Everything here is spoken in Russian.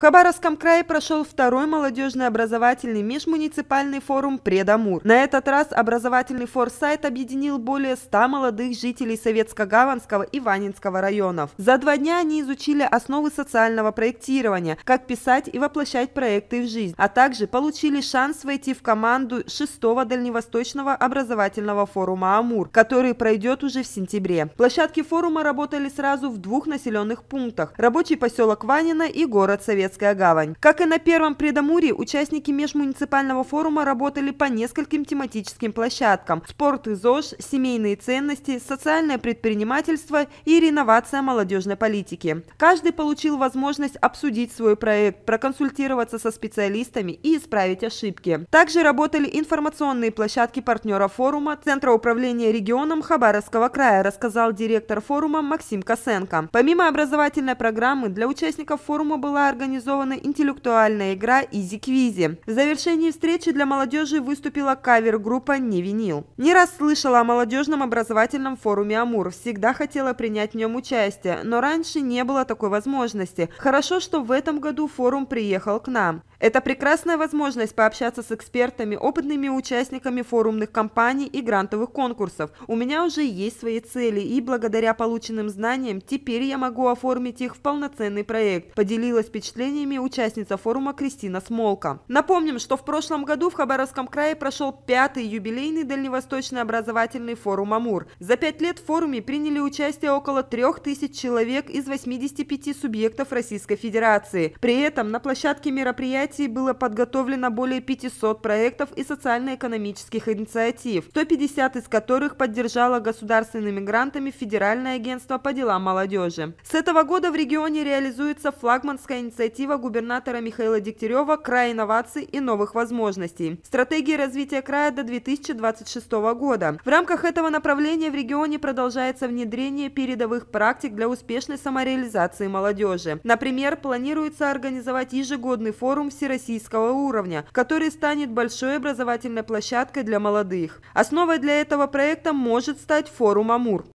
В Хабаровском крае прошел второй молодежный образовательный межмуниципальный форум «Предамур». На этот раз образовательный форсайт объединил более 100 молодых жителей Советско-Гаванского и Ванинского районов. За два дня они изучили основы социального проектирования, как писать и воплощать проекты в жизнь, а также получили шанс войти в команду 6-го дальневосточного образовательного форума «Амур», который пройдет уже в сентябре. Площадки форума работали сразу в двух населенных пунктах – рабочий поселок Ванина и город Совет Советская гавань. Как и на первом предамуре, участники межмуниципального форума работали по нескольким тематическим площадкам – спорт и ЗОЖ, семейные ценности, социальное предпринимательство и реновация молодежной политики. Каждый получил возможность обсудить свой проект, проконсультироваться со специалистами и исправить ошибки. Также работали информационные площадки партнера форума Центра управления регионом Хабаровского края, рассказал директор форума Максим Косенко. Помимо образовательной программы, для участников форума была организована организована интеллектуальная игра «Изи-квизи». В завершении встречи для молодежи выступила кавер-группа «Не винил». Не раз слышала о молодежном образовательном форуме «Амур». Всегда хотела принять в нем участие, но раньше не было такой возможности. Хорошо, что в этом году форум приехал к нам. Это прекрасная возможность пообщаться с экспертами, опытными участниками форумных кампаний и грантовых конкурсов. У меня уже есть свои цели, и благодаря полученным знаниям теперь я могу оформить их в полноценный проект. Поделилась впечатлением предложениями участница форума Кристина Смолка. Напомним, что в прошлом году в Хабаровском крае прошел пятый юбилейный дальневосточный образовательный форум «Амур». За пять лет в форуме приняли участие около трех тысяч человек из 85 субъектов Российской Федерации. При этом на площадке мероприятий было подготовлено более 500 проектов и социально-экономических инициатив, 150 из которых поддержала государственными грантами Федеральное агентство по делам молодежи. С этого года в регионе реализуется флагманская инициатива инициатива губернатора Михаила Дегтярева «Край инноваций и новых возможностей». Стратегии развития края до 2026 года. В рамках этого направления в регионе продолжается внедрение передовых практик для успешной самореализации молодежи. Например, планируется организовать ежегодный форум всероссийского уровня, который станет большой образовательной площадкой для молодых. Основой для этого проекта может стать форум «Амур».